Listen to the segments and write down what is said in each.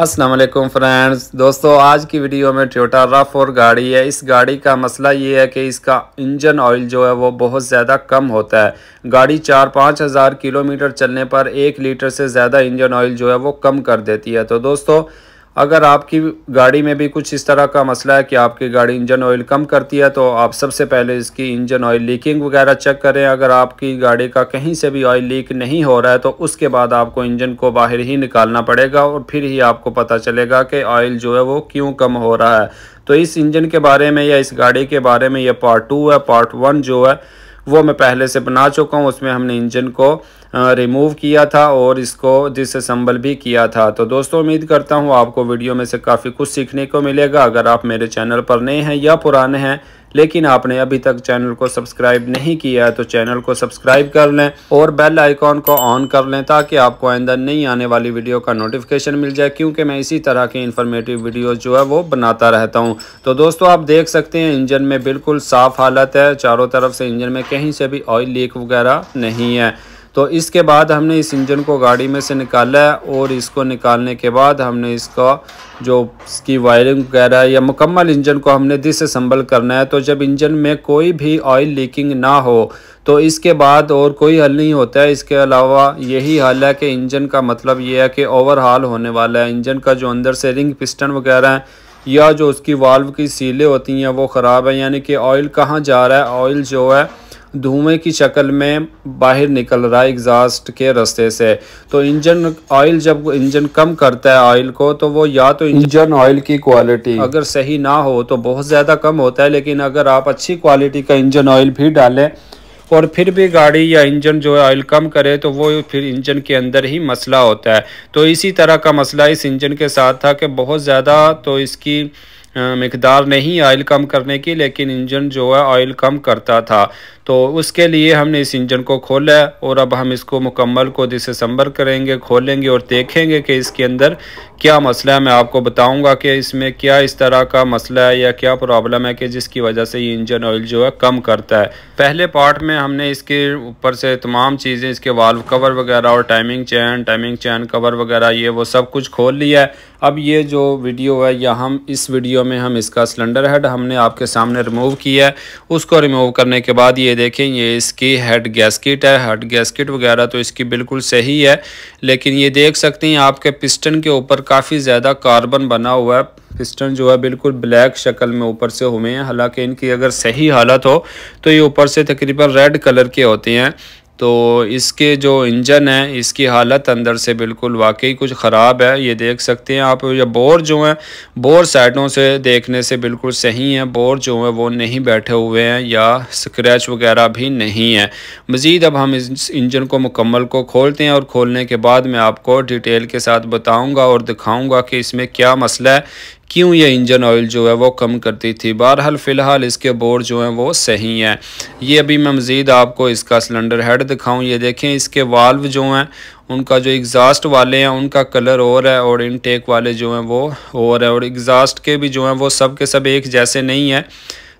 अस्सलाम वालेकुम फ्रेंड्स दोस्तों आज की वीडियो में टोयोटा रफ और गाड़ी है इस गाड़ी का मसला ये है कि इसका इंजन ऑयल जो है वो बहुत ज़्यादा कम होता है गाड़ी चार पाँच हज़ार किलोमीटर चलने पर एक लीटर से ज़्यादा इंजन ऑयल जो है वो कम कर देती है तो दोस्तों अगर आपकी गाड़ी में भी कुछ इस तरह का मसला है कि आपकी गाड़ी इंजन ऑयल कम करती है तो आप सबसे पहले इसकी इंजन ऑयल लीकिंग वगैरह चेक करें अगर आपकी गाड़ी का कहीं से भी ऑयल लीक नहीं हो रहा है तो उसके बाद आपको इंजन को बाहर ही निकालना पड़ेगा और फिर ही आपको पता चलेगा कि ऑयल जो है वो क्यों कम हो रहा है तो इस इंजन के बारे में या इस गाड़ी के बारे में यह पार्ट टू है पार्ट वन जो है वो मैं पहले से बना चुका हूँ उसमें हमने इंजन को रिमूव किया था और इसको डिसम्बल भी किया था तो दोस्तों उम्मीद करता हूँ आपको वीडियो में से काफ़ी कुछ सीखने को मिलेगा अगर आप मेरे चैनल पर नए हैं या पुराने हैं लेकिन आपने अभी तक चैनल को सब्सक्राइब नहीं किया है तो चैनल को सब्सक्राइब कर लें और बेल आइकॉन को ऑन कर लें ताकि आपको आइंदा नई आने वाली वीडियो का नोटिफिकेशन मिल जाए क्योंकि मैं इसी तरह के इन्फॉर्मेटिव वीडियो जो है वो बनाता रहता हूं तो दोस्तों आप देख सकते हैं इंजन में बिल्कुल साफ़ हालत है चारों तरफ से इंजन में कहीं से भी ऑयल लीक वगैरह नहीं है तो इसके बाद हमने इस इंजन को गाड़ी में से निकाला है और इसको निकालने के बाद हमने इसका जो इसकी वायरिंग वगैरह या मुकम्मल इंजन को हमने डिसम्बल करना है तो जब इंजन में कोई भी ऑयल लीकिंग ना हो तो इसके बाद और कोई हल नहीं होता है इसके अलावा यही हल है कि इंजन का मतलब ये है कि ओवरहाल होने वाला है इंजन का जो अंदर से रिंग पिस्टन वगैरह है या जो उसकी वाल्व की सीलें होती हैं वो ख़राब है यानी कि ऑयल कहाँ जा रहा है ऑयल जो है धुएं की शक्ल में बाहर निकल रहा है एग्जास्ट के रस्ते से तो इंजन ऑयल जब इंजन कम करता है ऑयल को तो वो या तो इंजन ऑयल की क्वालिटी अगर सही ना हो तो बहुत ज़्यादा कम होता है लेकिन अगर आप अच्छी क्वालिटी का इंजन ऑयल भी डालें और फिर भी गाड़ी या इंजन जो है ऑयल कम करे तो वो फिर इंजन के अंदर ही मसला होता है तो इसी तरह का मसला इस इंजन के साथ था कि बहुत ज़्यादा तो इसकी मकदार नहीं ऑयल कम करने की लेकिन इंजन जो है ऑयल कम करता था तो उसके लिए हमने इस इंजन को खोला और अब हम इसको मुकम्मल को डिसम्बर करेंगे खोलेंगे और देखेंगे कि इसके अंदर क्या मसला है मैं आपको बताऊंगा कि इसमें क्या इस तरह का मसला है या क्या प्रॉब्लम है कि जिसकी वजह से ये इंजन ऑयल जो है कम करता है पहले पार्ट में हमने इसके ऊपर से तमाम चीज़ें इसके वाल्व कवर वगैरह और timing chain timing chain cover वगैरह ये वो सब कुछ खोल लिया है अब ये जो वीडियो है या हम इस वीडियो में हम इसका सिलेंडर हेड हमने आपके सामने रिमूव किया है उसको रिमूव करने के बाद ये देखें ये इसकी हेड गैसकिट है हेड गैसकिट वगैरह तो इसकी बिल्कुल सही है लेकिन ये देख सकते हैं आपके पिस्टन के ऊपर काफ़ी ज़्यादा कार्बन बना हुआ है पिस्टन जो है बिल्कुल ब्लैक शक्ल में ऊपर से हुए हैं हालांकि इनकी अगर सही हालत हो तो ये ऊपर से तकरीबन रेड कलर के होते हैं तो इसके जो इंजन है इसकी हालत अंदर से बिल्कुल वाकई कुछ ख़राब है ये देख सकते हैं आप ये बोर जो हैं बोर साइडों से देखने से बिल्कुल सही हैं बोर जो हैं वो नहीं बैठे हुए हैं या स्क्रैच वगैरह भी नहीं है मज़ीद अब हम इस इंजन को मुकम्मल को खोलते हैं और खोलने के बाद मैं आपको डिटेल के साथ बताऊँगा और दिखाऊँगा कि इसमें क्या मसला है क्यों ये इंजन ऑयल जो है वो कम करती थी बहरहाल फ़िलहाल इसके बोर्ड जो हैं वो सही हैं ये अभी मैं मज़ीद आपको इसका सिलेंडर हेड दिखाऊं ये देखें इसके वाल्व जो हैं उनका जो एग्ज़ास्ट वाले हैं उनका कलर और है और इनटेक वाले जो हैं वो और है और एग्ज़ास्ट के भी जो हैं वो सब के सब एक जैसे नहीं हैं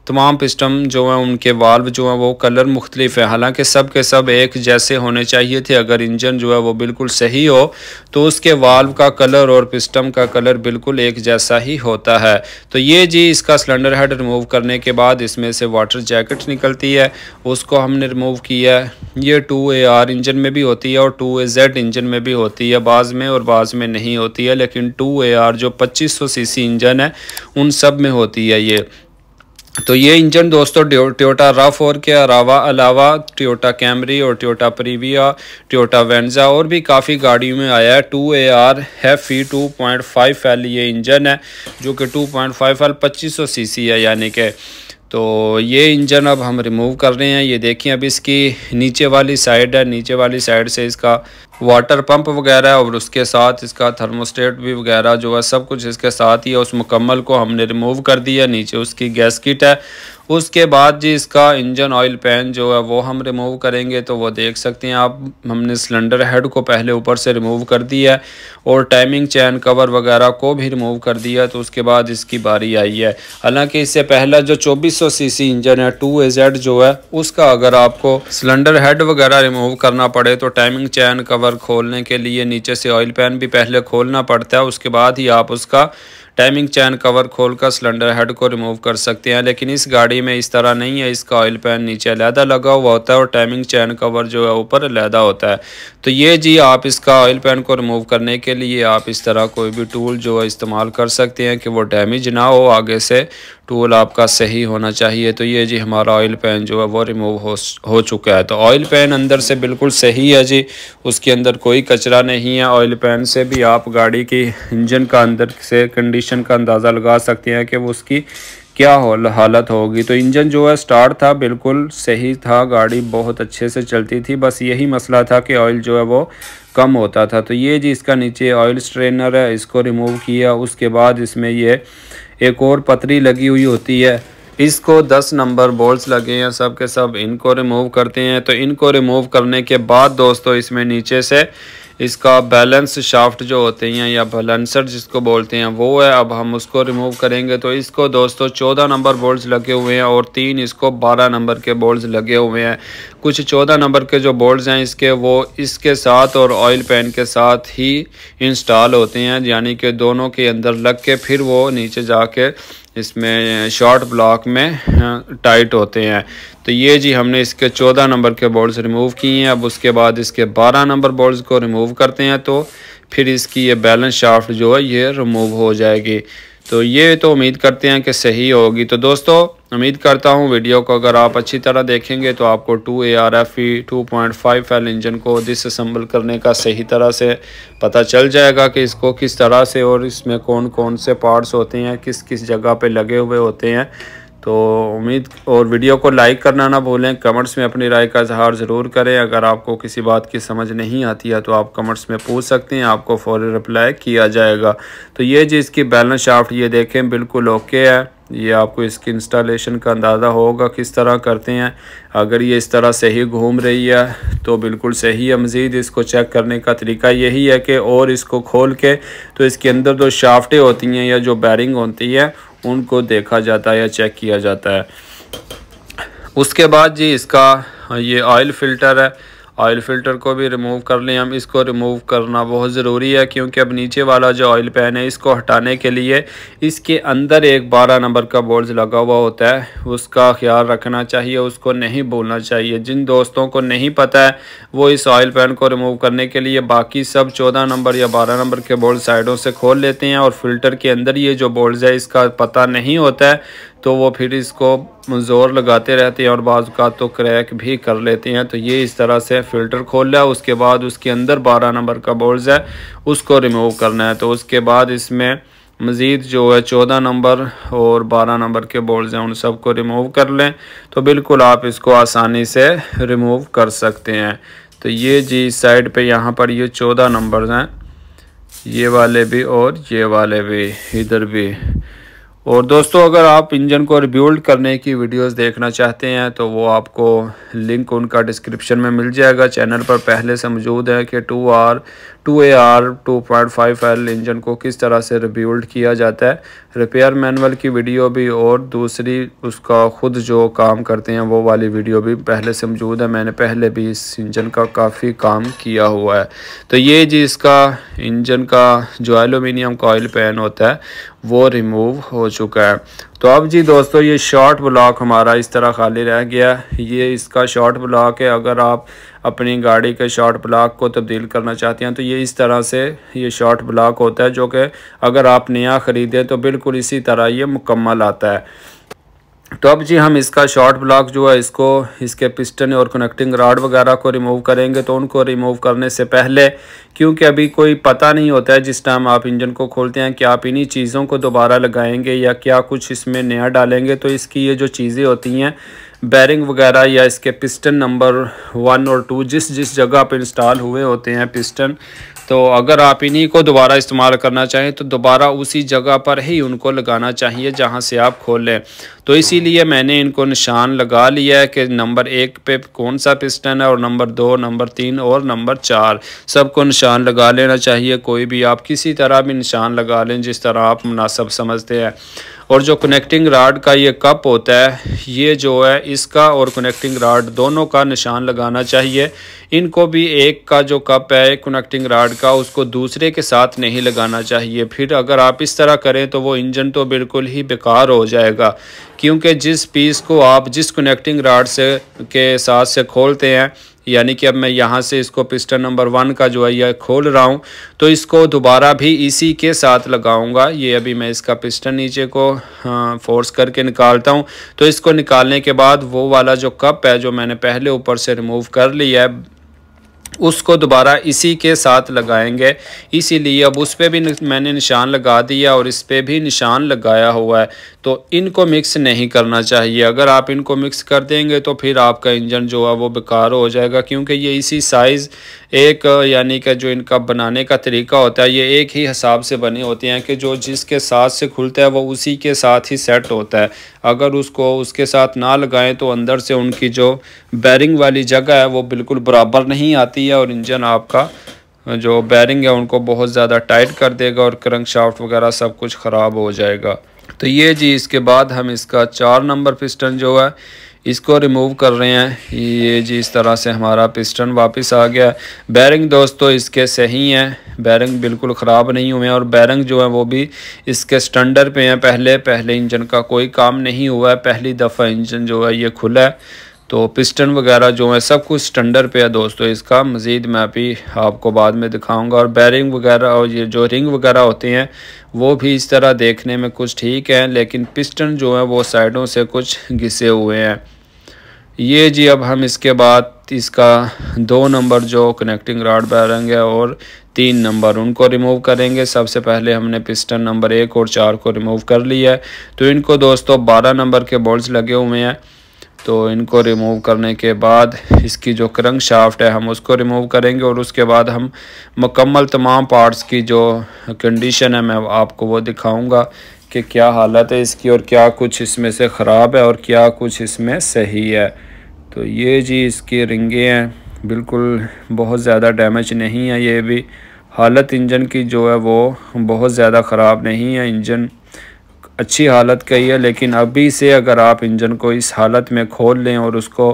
तमाम पिस्टम जो हैं उनके वाल्व जो हैं वो कलर मुख्तलिफ है हालांकि सब के सब एक जैसे होने चाहिए थे अगर इंजन जो है वो बिल्कुल सही हो तो उसके वाल्व का कलर और पिस्टम का कलर बिल्कुल एक जैसा ही होता है तो ये जी इसका सिलेंडर हेड रिमूव करने के बाद इसमें से वाटर जैकेट निकलती है उसको हमने रिमूव किया है ये टू ए आर इंजन में भी होती है और टू ए जेड इंजन में भी होती है बाज़ में और बाज़ में नहीं होती है लेकिन टू ए आर जो पच्चीस सौ सी सी इंजन है उन सब में होती है ये तो ये इंजन दोस्तों टोयोटा रफ फोर के अलावा अलावा टोयोटा कैमरी और टोयोटा प्रीविया टोयोटा वेंजा और भी काफ़ी गाड़ियों में आया है two A R F E two point five L ये इंजन है जो कि टू पॉइंट फाइव एल पच्चीस सौ सी सी है यानी कि तो ये इंजन अब हम रिमूव कर रहे हैं ये देखिए अब इसकी नीचे वाली साइड है नीचे वाली साइड से इसका वाटर पंप वगैरह और उसके साथ इसका थर्मोस्टेट भी वगैरह जो है सब कुछ इसके साथ ही है उस मुकम्मल को हमने रिमूव कर दिया नीचे उसकी गैस किट है उसके बाद जी इसका इंजन ऑयल पैन जो है वो हम रिमूव करेंगे तो वो देख सकते हैं आप हमने सिलेंडर हेड को पहले ऊपर से रिमूव कर दिया है और टाइमिंग चैन कवर वगैरह को भी रिमूव कर दिया तो उसके बाद इसकी बारी आई है हालांकि इससे पहला जो 2400 सीसी इंजन है टू एजेड जो है उसका अगर आपको सिलेंडर हेड वगैरह रिमूव करना पड़े तो टाइमिंग चैन कवर कवर खोलने के लिए नीचे से ऑयल पैन भी पहले खोलना पड़ता है उसके बाद ही आप उसका टाइमिंग चैन कवर खोल कर सिलेंडर हेड को रिमूव कर सकते हैं लेकिन इस गाड़ी में इस तरह नहीं है इसका ऑयल पैन नीचे लैदा लगा हुआ होता है और टाइमिंग चैन कवर जो है ऊपर लैदा होता है तो ये जी आप इसका ऑयल पैन को रिमूव करने के लिए आप इस तरह कोई भी टूल जो है इस्तेमाल कर सकते हैं कि वो डैमेज ना हो आगे से टूल आपका सही होना चाहिए तो ये जी हमारा ऑयल पैन जो है वो रिमूव हो हो चुका है तो ऑयल पैन अंदर से बिल्कुल सही है जी उसके अंदर कोई कचरा नहीं है ऑयल पैन से भी आप गाड़ी की इंजन का अंदर से कंडीशन का अंदाज़ा लगा सकते हैं कि वो उसकी क्या हो हालत होगी तो इंजन जो है स्टार्ट था बिल्कुल सही था गाड़ी बहुत अच्छे से चलती थी बस यही मसला था कि ऑयल जो है वो कम होता था तो ये जी इसका नीचे ऑयल स्ट्रेनर है इसको रिमूव किया उसके बाद इसमें ये एक और पतरी लगी हुई होती है इसको 10 नंबर बोल्ट्स लगे हैं सब के सब इनको रिमूव करते हैं तो इनको रिमूव करने के बाद दोस्तों इसमें नीचे से इसका बैलेंस शाफ्ट जो होते हैं या बैलेंसर जिसको बोलते हैं वो है अब हम उसको रिमूव करेंगे तो इसको दोस्तों चौदह नंबर बोल्ट लगे हुए हैं और तीन इसको बारह नंबर के बोल्ट लगे हुए हैं कुछ चौदह नंबर के जो बोल्ट हैं इसके वो इसके साथ और ऑयल पैन के साथ ही इंस्टॉल होते हैं यानी कि दोनों के अंदर लग के फिर वो नीचे जाके इसमें शॉर्ट ब्लॉक में टाइट होते हैं तो ये जी हमने इसके चौदह नंबर के बोल्ट रिमूव किए हैं अब उसके बाद इसके बारह नंबर बोल्ट को रिमूव करते हैं तो फिर इसकी ये बैलेंस शाफ्ट जो है ये रिमूव हो जाएगी तो ये तो उम्मीद करते हैं कि सही होगी तो दोस्तों उम्मीद करता हूँ वीडियो को अगर आप अच्छी तरह देखेंगे तो आपको two A R F E two point five L engine को डिसम्बल करने का सही तरह से पता चल जाएगा कि इसको किस तरह से और इसमें कौन कौन से पार्ट्स होते हैं किस किस जगह पे लगे हुए होते हैं तो उम्मीद और वीडियो को लाइक करना ना भूलें कमेंट्स में अपनी राय का इजहार ज़रूर करें अगर आपको किसी बात की समझ नहीं आती है तो आप कमेंट्स में पूछ सकते हैं आपको फ़ौर रिप्लाई किया जाएगा तो ये जी इसकी बैलेंस शाफ्ट ये देखें बिल्कुल ओके है ये आपको इसकी इंस्टॉलेशन का अंदाज़ा होगा किस तरह करते हैं अगर ये इस तरह सही घूम रही है तो बिल्कुल सही है मज़ीद इसको चेक करने का तरीका यही है कि और इसको खोल के तो इसके अंदर जो शाफ्टें होती हैं या जो बैरिंग होती है उनको देखा जाता है या चेक किया जाता है उसके बाद जी इसका ये ऑयल फ़िल्टर है ऑयल फिल्टर को भी रिमूव कर लें हम इसको रिमूव करना बहुत ज़रूरी है क्योंकि अब नीचे वाला जो ऑयल पैन है इसको हटाने के लिए इसके अंदर एक बारह नंबर का बोल्ट लगा हुआ होता है उसका ख्याल रखना चाहिए उसको नहीं भूलना चाहिए जिन दोस्तों को नहीं पता है वो इस ऑयल पैन को रिमूव करने के लिए बाकी सब चौदह नंबर या बारह नंबर के बोल्ट साइडों से खोल लेते हैं और फिल्टर के अंदर ये जो बोल्ट है इसका पता नहीं होता है तो वो फिर इसको ज़ोर लगाते रहते हैं और बाज़ का तो क्रैक भी कर लेते हैं तो ये इस तरह से फ़िल्टर खोल लिया उसके बाद उसके अंदर बारह नंबर का बोल्स है उसको रिमूव करना है तो उसके बाद इसमें मज़ीद जो है चौदह नंबर और बारह नंबर के बोल्स हैं उन सब को रिमूव कर लें तो बिल्कुल आप इसको आसानी से रिमूव कर सकते हैं तो ये जी साइड पे यहाँ पर ये चौदह नंबर हैं ये वाले भी और ये वाले भी इधर भी और दोस्तों अगर आप इंजन को रिब्यूल्ड करने की वीडियोस देखना चाहते हैं तो वो आपको लिंक उनका डिस्क्रिप्शन में मिल जाएगा चैनल पर पहले से मौजूद है कि two R two A R two point five L engine को किस तरह से रिब्यूल्ड किया जाता है रिपेयर मैनुअल की वीडियो भी और दूसरी उसका ख़ुद जो काम करते हैं वो वाली वीडियो भी पहले से मौजूद है मैंने पहले भी इस इंजन का काफ़ी काम किया हुआ है तो ये जी इसका इंजन का जो एलुमिनियम का ऑयल पैन होता है वो रिमूव हो चुका है तो अब जी दोस्तों ये शॉर्ट ब्लॉक हमारा इस तरह खाली रह गया ये इसका शॉर्ट ब्लॉक है अगर आप अपनी गाड़ी के शॉर्ट ब्लॉक को तब्दील करना चाहते हैं तो ये इस तरह से ये शॉर्ट ब्लॉक होता है जो कि अगर आप नया ख़रीदें तो बिल्कुल इसी तरह ये मुकम्मल आता है तो अब जी हम इसका शॉर्ट ब्लॉक जो है इसको इसके पिस्टन और कनेक्टिंग राड वगैरह को रिमूव करेंगे तो उनको रिमूव करने से पहले क्योंकि अभी कोई पता नहीं होता है जिस टाइम आप इंजन को खोलते हैं कि आप इन्हीं चीज़ों को दोबारा लगाएंगे या क्या कुछ इसमें नया डालेंगे तो इसकी ये जो चीज़ें होती हैं बैरिंग वगैरह या इसके पिस्टन नंबर वन और टू जिस जिस जगह पर इंस्टॉल हुए होते हैं पिस्टन तो अगर आप इन्हीं को दोबारा इस्तेमाल करना चाहें तो दोबारा उसी जगह पर ही उनको लगाना चाहिए जहां से आप खोल लें तो इसीलिए मैंने इनको निशान लगा लिया है कि नंबर एक पे कौन सा पिस्टन है और नंबर दो नंबर तीन और नंबर चार सबको निशान लगा लेना चाहिए कोई भी आप किसी तरह भी निशान लगा लें जिस तरह आप मुनासब समझते हैं और जो कनेक्टिंग राड का ये कप होता है ये जो है इसका और कनेक्टिंग राड दोनों का निशान लगाना चाहिए इनको भी एक का जो कप है कनेक्टिंग राड का उसको दूसरे के साथ नहीं लगाना चाहिए फिर अगर आप इस तरह करें तो वो इंजन तो बिल्कुल ही बेकार हो जाएगा क्योंकि जिस पीस को आप जिस कनेक्टिंग राड से के साथ से खोलते हैं यानी कि अब मैं यहाँ से इसको पिस्टन नंबर वन का जो है यह खोल रहा हूँ तो इसको दोबारा भी इसी के साथ लगाऊंगा ये अभी मैं इसका पिस्टन नीचे को फोर्स हाँ, करके निकालता हूँ तो इसको निकालने के बाद वो वाला जो कप है जो मैंने पहले ऊपर से रिमूव कर लिया है उसको दोबारा इसी के साथ लगाएंगे इसीलिए अब उस पर भी मैंने निशान लगा दिया और इस पर भी निशान लगाया हुआ है तो इनको मिक्स नहीं करना चाहिए अगर आप इनको मिक्स कर देंगे तो फिर आपका इंजन जो है वो बेकार हो जाएगा क्योंकि ये इसी साइज़ एक यानी कि जो इनका बनाने का तरीका होता है ये एक ही हिसाब से बने होते हैं कि जो जिसके साथ से खुलता है वो उसी के साथ ही सेट होता है अगर उसको उसके साथ ना लगाएं तो अंदर से उनकी जो बैरिंग वाली जगह है वो बिल्कुल बराबर नहीं आती है और इंजन आपका जो बैरिंग है उनको बहुत ज़्यादा टाइट कर देगा और क्रंक शाफ्ट वगैरह सब कुछ ख़राब हो जाएगा तो ये जी इसके बाद हम इसका चार नंबर पिस्टन जो है इसको रिमूव कर रहे हैं ये जी इस तरह से हमारा पिस्टन वापस आ गया बैरिंग दोस्तों इसके सही हैं बैरिंग बिल्कुल ख़राब नहीं हुए हैं और बैरिंग जो है वो भी इसके स्टैंडर्ड पे हैं पहले पहले इंजन का कोई काम नहीं हुआ है पहली दफ़ा इंजन जो है ये खुला है तो पिस्टन वगैरह जो है सब कुछ स्टंडर पे है दोस्तों इसका मज़ीद मैं अभी आपको बाद में दिखाऊंगा और बैरिंग वगैरह और ये जो रिंग वगैरह होती हैं वो भी इस तरह देखने में कुछ ठीक है लेकिन पिस्टन जो है वो साइडों से कुछ घिसे हुए हैं ये जी अब हम इसके बाद इसका दो नंबर जो कनेक्टिंग राड बैरिंग है और तीन नंबर उनको रिमूव करेंगे सबसे पहले हमने पिस्टन नंबर एक और चार को रिमूव कर लिया है तो इनको दोस्तों बारह नंबर के बोल्ट लगे हुए हैं तो इनको रिमूव करने के बाद इसकी जो क्रंग शाफ्ट है हम उसको रिमूव करेंगे और उसके बाद हम मकम्मल तमाम पार्ट्स की जो कंडीशन है मैं आपको वो दिखाऊंगा कि क्या हालत है इसकी और क्या कुछ इसमें से ख़राब है और क्या कुछ इसमें सही है तो ये जी इसकी रिंगे हैं बिल्कुल बहुत ज़्यादा डैमेज नहीं है ये भी हालत इंजन की जो है वो बहुत ज़्यादा ख़राब नहीं है इंजन अच्छी हालत का ही है लेकिन अभी से अगर आप इंजन को इस हालत में खोल लें और उसको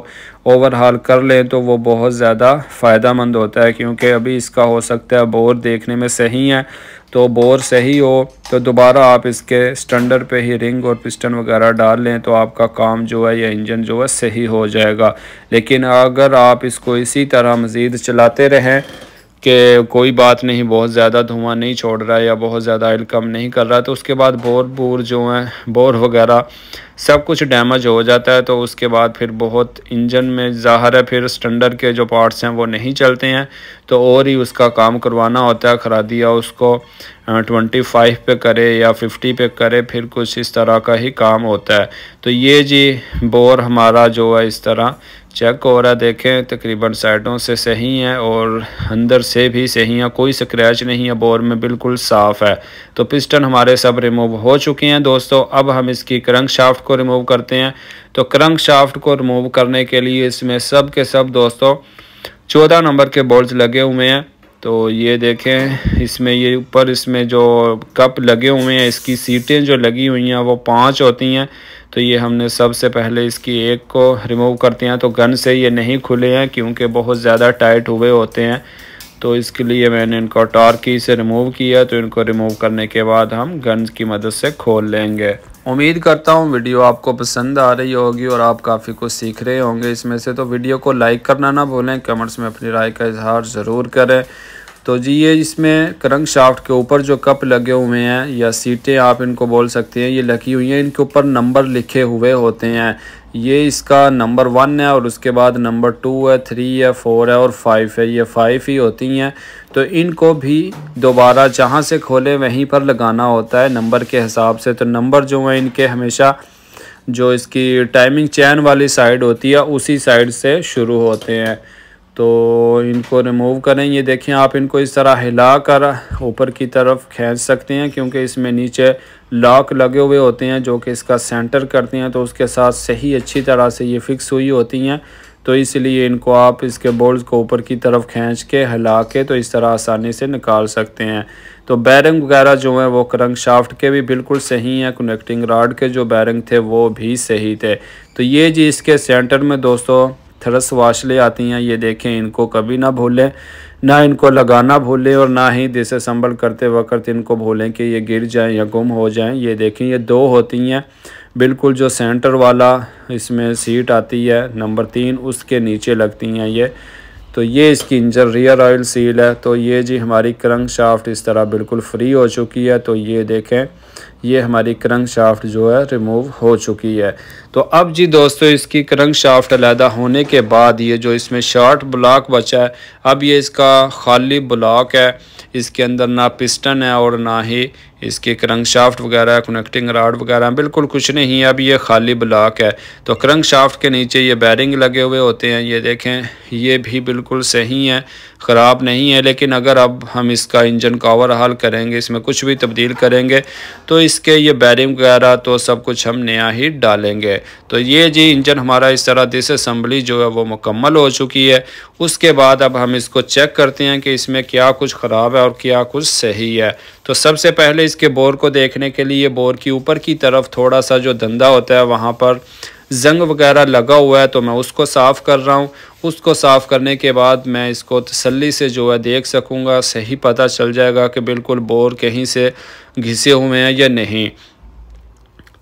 ओवरहाल कर लें तो वो बहुत ज़्यादा फ़ायदा मंद होता है क्योंकि अभी इसका हो सकता है बोर देखने में सही है तो बोर सही हो तो दोबारा आप इसके स्टैंडर्ड पे ही रिंग और पिस्टन वगैरह डाल लें तो आपका काम जो है या इंजन जो है सही हो जाएगा लेकिन अगर आप इसको इसी तरह मज़ीद चलाते रहें कि कोई बात नहीं बहुत ज़्यादा धुआं नहीं छोड़ रहा है या बहुत ज़्यादा ऑयल कम नहीं कर रहा तो उसके बाद बोर बोर जो हैं बोर वगैरह सब कुछ डैमेज हो जाता है तो उसके बाद फिर बहुत इंजन में ज़ाहर है फिर स्टंडर के जो पार्ट्स हैं वो नहीं चलते हैं तो और ही उसका काम करवाना होता है दिया उसको ट्वेंटी हाँ, फाइव पे करे या फिफ्टी पे करे फिर कुछ इस तरह का ही काम होता है तो ये जी बोर हमारा जो है इस तरह चेक हो रहा है देखें तकरीबन साइडों से सही है और अंदर से भी सही है कोई स्क्रैच नहीं है बोर में बिल्कुल साफ़ है तो पिस्टन हमारे सब रिमूव हो चुके हैं दोस्तों अब हम इसकी क्रंक शाफ्ट को रिमूव करते हैं तो क्रंक शाफ्ट को रिमूव करने के लिए इसमें सब के सब दोस्तों चौदह नंबर के बोल्ट लगे हुए हैं तो ये देखें इसमें ये ऊपर इसमें जो कप लगे हुए हैं इसकी सीटें जो लगी हुई हैं वो पांच होती हैं तो ये हमने सबसे पहले इसकी एक को रिमूव करते हैं तो गन से ये नहीं खुले हैं क्योंकि बहुत ज़्यादा टाइट हुए होते हैं तो इसके लिए मैंने इनको टॉर्की से रिमूव किया तो इनको रिमूव करने के बाद हम गन की मदद से खोल लेंगे उम्मीद करता हूँ वीडियो आपको पसंद आ रही होगी और आप काफ़ी कुछ सीख रहे होंगे इसमें से तो वीडियो को लाइक करना ना भूलें कमेंट्स में अपनी राय का इजहार ज़रूर करें तो जी ये इसमें करंग शाफ्ट के ऊपर जो कप लगे हुए हैं या सीटें आप इनको बोल सकते हैं ये लगी हुई हैं इनके ऊपर नंबर लिखे हुए होते हैं ये इसका नंबर वन है और उसके बाद नंबर टू है थ्री है फोर है और फाइव है ये फाइव ही होती हैं तो इनको भी दोबारा जहाँ से खोले वहीं पर लगाना होता है नंबर के हिसाब से तो नंबर जो है इनके हमेशा जो इसकी टाइमिंग चैन वाली साइड होती है उसी साइड से शुरू होते हैं तो इनको रिमूव करें ये देखें आप इनको इस तरह हिला कर ऊपर की तरफ खींच सकते हैं क्योंकि इसमें नीचे लॉक लगे हुए होते हैं जो कि इसका सेंटर करते हैं तो उसके साथ सही अच्छी तरह से ये फिक्स हुई होती हैं तो इसलिए इनको आप इसके बोल्ट को ऊपर की तरफ खींच के हिला के तो इस तरह आसानी से निकाल सकते हैं तो बैरिंग वगैरह जो है वो करंग शाफ्ट के भी बिल्कुल सही हैं कनेक्टिंग राड के जो बैरिंग थे वो भी सही थे तो ये जी इसके सेंटर में दोस्तों थरस वाशले आती हैं ये देखें इनको कभी ना भूलें ना इनको लगाना भूलें और ना ही दिल संभल करते वक्त इनको भूलें कि ये गिर जाएं या गुम हो जाएं ये देखें ये दो होती हैं बिल्कुल जो सेंटर वाला इसमें सीट आती है नंबर तीन उसके नीचे लगती हैं ये तो ये इसकी इंजन रियर ऑयल सील है तो ये जी हमारी क्रंग शाफ्ट इस तरह बिल्कुल फ्री हो चुकी है तो ये देखें ये हमारी क्रंग शाफ्ट जो है रिमूव हो चुकी है तो अब जी दोस्तों इसकी करंग शाफ्ट अलहदा होने के बाद ये जो इसमें शॉर्ट ब्लॉक बचा है अब ये इसका खाली ब्लॉक है इसके अंदर ना पिस्टन है और ना ही इसके करंग शाफ्ट वगैरह कनेक्टिंग राड वगैरह बिल्कुल कुछ नहीं है अब ये खाली ब्लॉक है तो करंग शाफ्ट के नीचे ये बैरिंग लगे हुए होते हैं ये देखें ये भी बिल्कुल सही है ख़राब नहीं है लेकिन अगर अब हम इसका इंजन का ओवरहाल करेंगे इसमें कुछ भी तब्दील करेंगे तो इसके ये बैरिंग वगैरह तो सब कुछ हम नया ही डालेंगे तो ये जी इंजन हमारा इस तरह असम्बली जो है वो मुकम्मल हो चुकी है उसके बाद अब हम इसको चेक करते हैं कि इसमें क्या कुछ ख़राब है और क्या कुछ सही है तो सबसे पहले इसके बोर को देखने के लिए बोर की ऊपर की तरफ थोड़ा सा जो धंधा होता है वहाँ पर जंग वगैरह लगा हुआ है तो मैं उसको साफ़ कर रहा हूँ उसको साफ़ करने के बाद मैं इसको तसल्ली से जो है देख सकूँगा सही पता चल जाएगा कि बिल्कुल बोर कहीं से घिसे हुए हैं या नहीं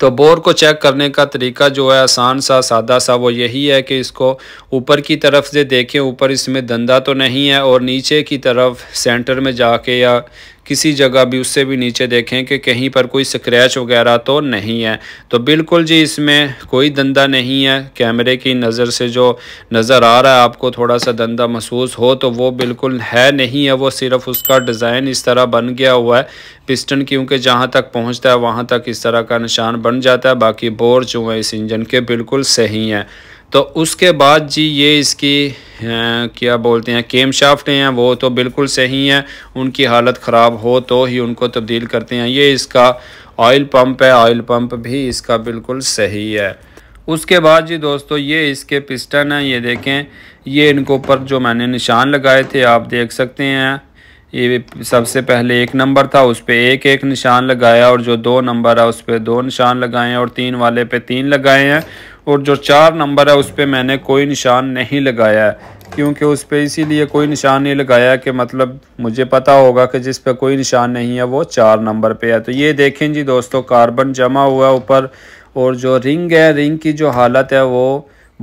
तो बोर को चेक करने का तरीका जो है आसान सा सादा सा वो यही है कि इसको ऊपर की तरफ से देखें ऊपर इसमें धंधा तो नहीं है और नीचे की तरफ सेंटर में जाके या किसी जगह भी उससे भी नीचे देखें कि कहीं पर कोई स्क्रैच वगैरह तो नहीं है तो बिल्कुल जी इसमें कोई धंधा नहीं है कैमरे की नज़र से जो नज़र आ रहा है आपको थोड़ा सा धंधा महसूस हो तो वो बिल्कुल है नहीं है वो सिर्फ उसका डिज़ाइन इस तरह बन गया हुआ है पिस्टन क्योंकि जहाँ तक पहुँचता है वहाँ तक इस तरह का निशान बन जाता है बाकी बोर जो है इस इंजन के बिल्कुल सही हैं तो उसके बाद जी ये इसकी हैं क्या बोलते हैं केम शाफ्ट हैं वो तो बिल्कुल सही हैं उनकी हालत ख़राब हो तो ही उनको तब्दील करते हैं ये इसका ऑयल पंप है ऑयल पंप भी इसका बिल्कुल सही है उसके बाद जी दोस्तों ये इसके पिस्टन हैं ये देखें ये इनको ऊपर जो मैंने निशान लगाए थे आप देख सकते हैं ये सबसे पहले एक नंबर था उस पर एक एक निशान लगाया और जो दो नंबर है उस पर दो निशान लगाए हैं और तीन वाले पे तीन लगाए हैं और जो चार नंबर है उस पर मैंने कोई निशान नहीं लगाया है क्योंकि उस पर इसीलिए कोई निशान नहीं लगाया कि मतलब मुझे पता होगा कि जिस पर कोई निशान नहीं है वो चार नंबर पे है तो ये देखें जी दोस्तों कार्बन जमा हुआ ऊपर और जो रिंग है रिंग की जो हालत है वो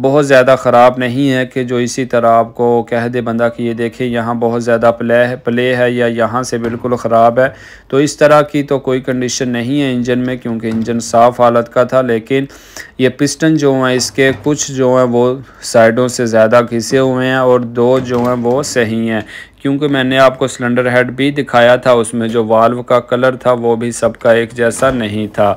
बहुत ज़्यादा ख़राब नहीं है कि जो इसी तरह आपको कह दे बंदा कि ये देखे यहाँ बहुत ज़्यादा प्ले है प्ले है या यहाँ से बिल्कुल ख़राब है तो इस तरह की तो कोई कंडीशन नहीं है इंजन में क्योंकि इंजन साफ़ हालत का था लेकिन ये पिस्टन जो हैं इसके कुछ जो हैं वो साइडों से ज़्यादा घिसे हुए हैं और दो जो हैं वो सही हैं क्योंकि मैंने आपको सिलेंडर हेड भी दिखाया था उसमें जो वाल्व का कलर था वो भी सबका एक जैसा नहीं था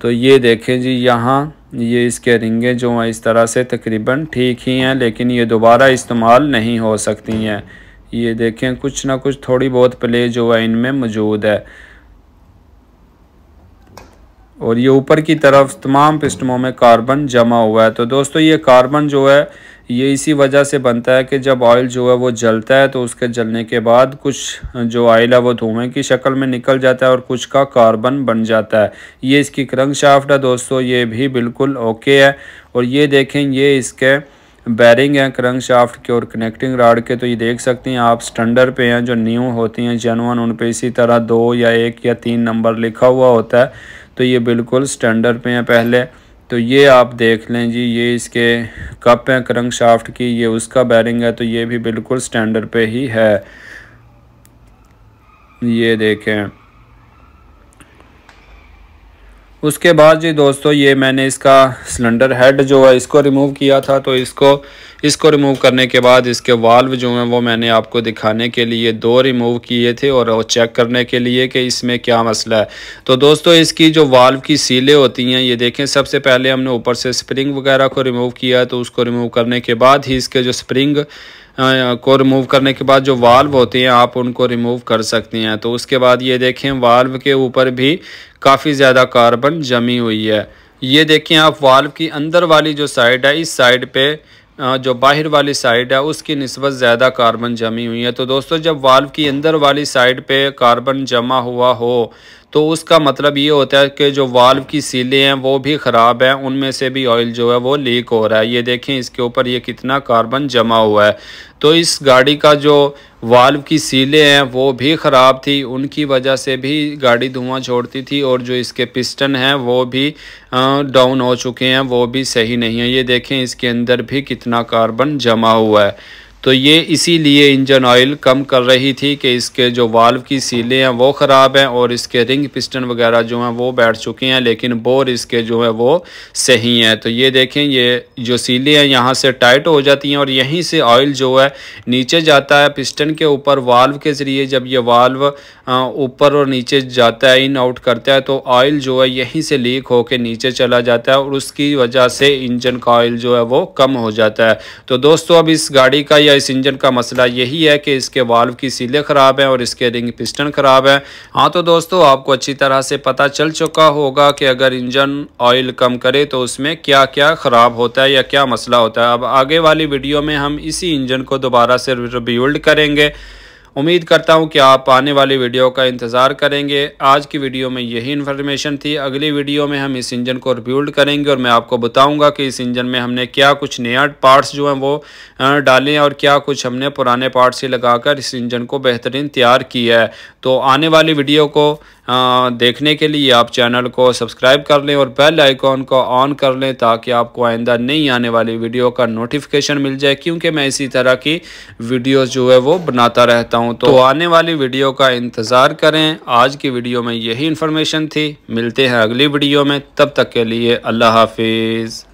तो ये देखें जी यहाँ ये इसके रिंगे जो हैं इस तरह से तकरीबन ठीक ही हैं लेकिन ये दोबारा इस्तेमाल नहीं हो सकती हैं ये देखें कुछ ना कुछ थोड़ी बहुत प्ले जो है इनमें मौजूद है और ये ऊपर की तरफ तमाम पिस्टमों में कार्बन जमा हुआ है तो दोस्तों ये कार्बन जो है ये इसी वजह से बनता है कि जब ऑयल जो है वो जलता है तो उसके जलने के बाद कुछ जो ऑयल है वो धुएँ की शक्ल में निकल जाता है और कुछ का कार्बन बन जाता है ये इसकी शाफ्ट है दोस्तों ये भी बिल्कुल ओके है और ये देखें ये इसके बैरिंग हैं क्रंग शाफ्ट के और कनेक्टिंग राड के तो ये देख सकते हैं आप स्टैंडर्ड पे हैं जो न्यू होती हैं जेनवन उन पर इसी तरह दो या एक या तीन नंबर लिखा हुआ होता है तो ये बिल्कुल स्टैंडर्ड पे हैं पहले तो ये आप देख लें जी ये इसके कप हैं करंग शाफ्ट की ये उसका बैरिंग है तो ये भी बिल्कुल स्टैंडर्ड पे ही है ये देखें उसके बाद जी दोस्तों ये मैंने इसका सिलेंडर हेड जो है इसको रिमूव किया था तो इसको इसको रिमूव करने के बाद इसके वाल्व जो हैं वो मैंने आपको दिखाने के लिए दो रिमूव किए थे और चेक करने के लिए कि इसमें क्या मसला है तो दोस्तों इसकी जो वाल्व की सीलें होती हैं ये देखें सबसे पहले हमने ऊपर से स्प्रिंग वगैरह को रिमूव किया तो उसको रिमूव करने के बाद ही इसके जो स्प्रिंग हाँ, को रिमूव करने के बाद जो वाल्व होते हैं आप उनको रिमूव कर सकते हैं तो उसके बाद ये देखें वाल्व के ऊपर भी काफ़ी ज़्यादा कार्बन जमी हुई है ये देखें आप वाल्व की अंदर वाली जो साइड है इस साइड पे जो बाहर वाली साइड है उसकी नस्बत ज़्यादा कार्बन जमी हुई है तो दोस्तों जब वाल्व की अंदर वाली साइड पे कार्बन जमा हुआ हो तो उसका मतलब ये होता है कि जो वाल्व की सीलें हैं वो भी ख़राब हैं उनमें से भी ऑयल जो है वो लीक हो रहा है ये देखें इसके ऊपर ये कितना कार्बन जमा हुआ है तो इस गाड़ी का जो वाल्व की सीलें हैं वो भी ख़राब थी उनकी वजह से भी गाड़ी धुआं छोड़ती थी और जो इसके पिस्टन हैं वो भी डाउन हो चुके हैं वो भी सही नहीं है ये देखें इसके अंदर भी कितना कार्बन जमा हुआ है तो ये इसीलिए इंजन ऑयल कम कर रही थी कि इसके जो वाल्व की सीलें हैं वो ख़राब हैं और इसके रिंग पिस्टन वगैरह जो हैं वो बैठ चुके हैं लेकिन बोर इसके जो है वो सही हैं तो ये देखें ये जो सीलें हैं यहाँ से टाइट हो जाती हैं और यहीं से ऑयल जो है नीचे जाता है पिस्टन के ऊपर वाल्व के ज़रिए जब ये वाल्व ऊपर और नीचे जाता है इन आउट करता है तो ऑयल जो है यहीं से लीक होकर नीचे चला जाता है और उसकी वजह से इंजन का ऑयल जो है वो कम हो जाता है तो दोस्तों अब इस गाड़ी का या इस इंजन का मसला यही है कि इसके वाल्व की सीलें ख़राब हैं और इसके रिंग पिस्टन ख़राब है हाँ तो दोस्तों आपको अच्छी तरह से पता चल चुका होगा कि अगर इंजन ऑयल कम करे तो उसमें क्या क्या ख़राब होता है या क्या मसला होता है अब आगे वाली वीडियो में हम इसी इंजन को दोबारा से रिबिल्ड करेंगे उम्मीद करता हूँ कि आप आने वाली वीडियो का इंतज़ार करेंगे आज की वीडियो में यही इन्फॉर्मेशन थी अगली वीडियो में हम इस इंजन को रिब्यूल्ड करेंगे और मैं आपको बताऊँगा कि इस इंजन में हमने क्या कुछ नया पार्ट्स जो हैं वो डाले और क्या कुछ हमने पुराने पार्ट्स ही लगाकर इस इंजन को बेहतरीन तैयार किया है तो आने वाली वीडियो को देखने के लिए आप चैनल को सब्सक्राइब कर लें और बेल आइकॉन को ऑन कर लें ताकि आपको आइंदा नहीं आने वाली वीडियो का नोटिफिकेशन मिल जाए क्योंकि मैं इसी तरह की वीडियो जो है वो बनाता रहता हूं तो, तो आने वाली वीडियो का इंतज़ार करें आज की वीडियो में यही इन्फॉर्मेशन थी मिलते हैं अगली वीडियो में तब तक के लिए अल्लाह हाफिज़